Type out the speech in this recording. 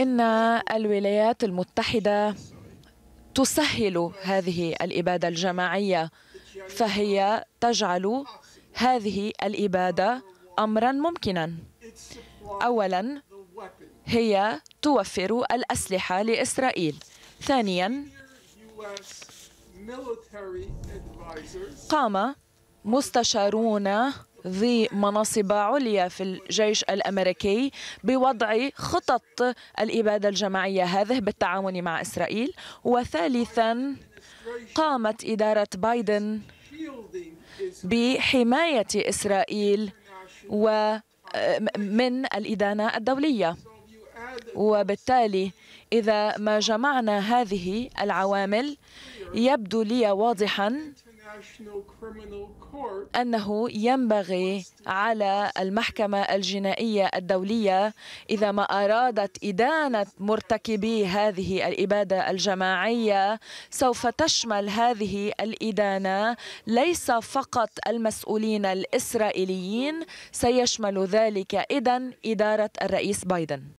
إن الولايات المتحدة تسهل هذه الإبادة الجماعية فهي تجعل هذه الإبادة أمرا ممكنا أولا هي توفر الأسلحة لإسرائيل ثانيا قام مستشارون ذي مناصب عليا في الجيش الامريكي بوضع خطط الاباده الجماعيه هذه بالتعاون مع اسرائيل وثالثا قامت اداره بايدن بحمايه اسرائيل ومن الادانه الدوليه وبالتالي إذا ما جمعنا هذه العوامل يبدو لي واضحا أنه ينبغي على المحكمة الجنائية الدولية إذا ما أرادت إدانة مرتكبي هذه الإبادة الجماعية سوف تشمل هذه الإدانة ليس فقط المسؤولين الإسرائيليين سيشمل ذلك إذن إدارة الرئيس بايدن